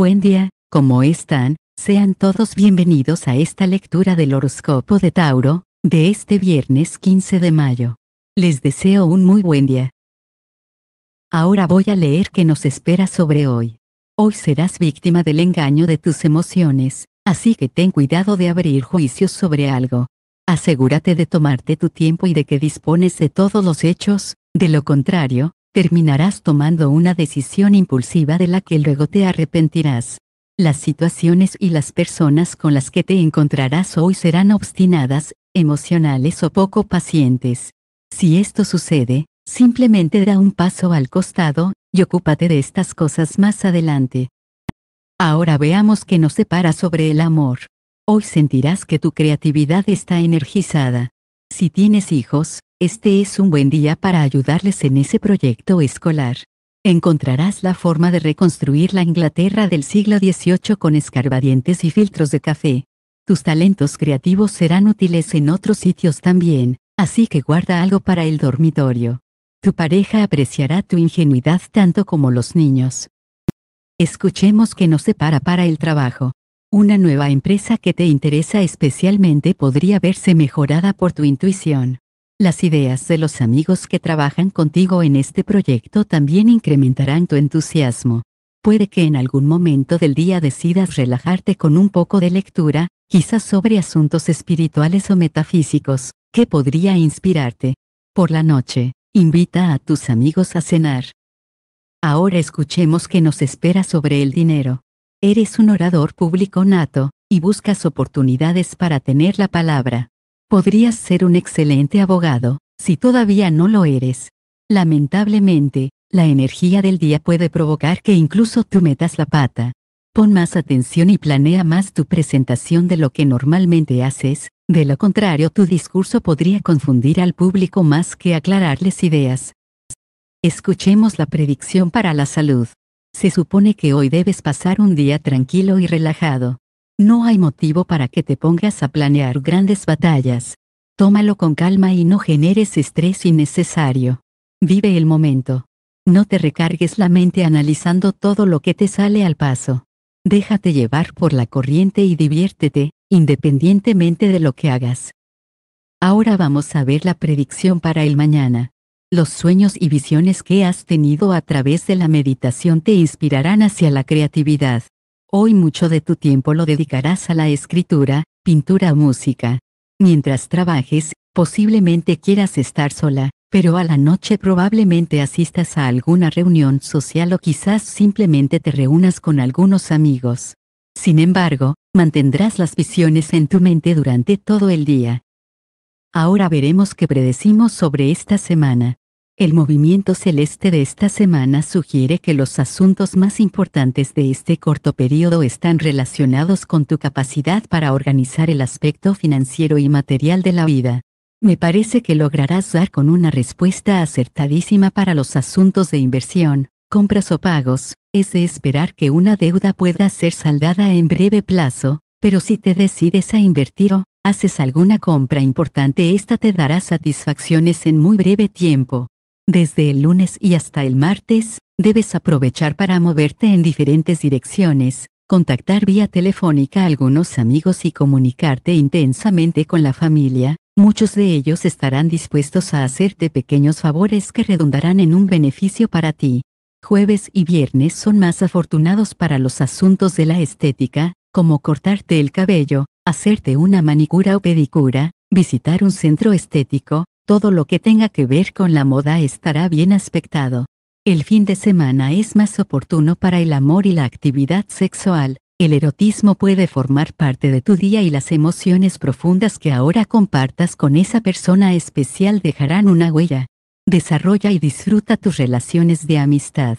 Buen día, ¿cómo están? Sean todos bienvenidos a esta lectura del horóscopo de Tauro, de este viernes 15 de mayo. Les deseo un muy buen día. Ahora voy a leer qué nos espera sobre hoy. Hoy serás víctima del engaño de tus emociones, así que ten cuidado de abrir juicios sobre algo. Asegúrate de tomarte tu tiempo y de que dispones de todos los hechos, de lo contrario, terminarás tomando una decisión impulsiva de la que luego te arrepentirás. Las situaciones y las personas con las que te encontrarás hoy serán obstinadas, emocionales o poco pacientes. Si esto sucede, simplemente da un paso al costado, y ocúpate de estas cosas más adelante. Ahora veamos que nos separa sobre el amor. Hoy sentirás que tu creatividad está energizada. Si tienes hijos, este es un buen día para ayudarles en ese proyecto escolar. Encontrarás la forma de reconstruir la Inglaterra del siglo XVIII con escarbadientes y filtros de café. Tus talentos creativos serán útiles en otros sitios también, así que guarda algo para el dormitorio. Tu pareja apreciará tu ingenuidad tanto como los niños. Escuchemos que nos para para el trabajo. Una nueva empresa que te interesa especialmente podría verse mejorada por tu intuición. Las ideas de los amigos que trabajan contigo en este proyecto también incrementarán tu entusiasmo. Puede que en algún momento del día decidas relajarte con un poco de lectura, quizás sobre asuntos espirituales o metafísicos, que podría inspirarte. Por la noche, invita a tus amigos a cenar. Ahora escuchemos qué nos espera sobre el dinero. Eres un orador público nato, y buscas oportunidades para tener la palabra. Podrías ser un excelente abogado, si todavía no lo eres. Lamentablemente, la energía del día puede provocar que incluso tú metas la pata. Pon más atención y planea más tu presentación de lo que normalmente haces, de lo contrario tu discurso podría confundir al público más que aclararles ideas. Escuchemos la predicción para la salud. Se supone que hoy debes pasar un día tranquilo y relajado. No hay motivo para que te pongas a planear grandes batallas. Tómalo con calma y no generes estrés innecesario. Vive el momento. No te recargues la mente analizando todo lo que te sale al paso. Déjate llevar por la corriente y diviértete, independientemente de lo que hagas. Ahora vamos a ver la predicción para el mañana. Los sueños y visiones que has tenido a través de la meditación te inspirarán hacia la creatividad. Hoy mucho de tu tiempo lo dedicarás a la escritura, pintura o música. Mientras trabajes, posiblemente quieras estar sola, pero a la noche probablemente asistas a alguna reunión social o quizás simplemente te reúnas con algunos amigos. Sin embargo, mantendrás las visiones en tu mente durante todo el día. Ahora veremos qué predecimos sobre esta semana. El movimiento celeste de esta semana sugiere que los asuntos más importantes de este corto periodo están relacionados con tu capacidad para organizar el aspecto financiero y material de la vida. Me parece que lograrás dar con una respuesta acertadísima para los asuntos de inversión, compras o pagos. Es de esperar que una deuda pueda ser saldada en breve plazo, pero si te decides a invertir o haces alguna compra importante, esta te dará satisfacciones en muy breve tiempo. Desde el lunes y hasta el martes, debes aprovechar para moverte en diferentes direcciones, contactar vía telefónica a algunos amigos y comunicarte intensamente con la familia, muchos de ellos estarán dispuestos a hacerte pequeños favores que redundarán en un beneficio para ti. Jueves y viernes son más afortunados para los asuntos de la estética, como cortarte el cabello, hacerte una manicura o pedicura, visitar un centro estético, todo lo que tenga que ver con la moda estará bien aspectado. El fin de semana es más oportuno para el amor y la actividad sexual, el erotismo puede formar parte de tu día y las emociones profundas que ahora compartas con esa persona especial dejarán una huella. Desarrolla y disfruta tus relaciones de amistad.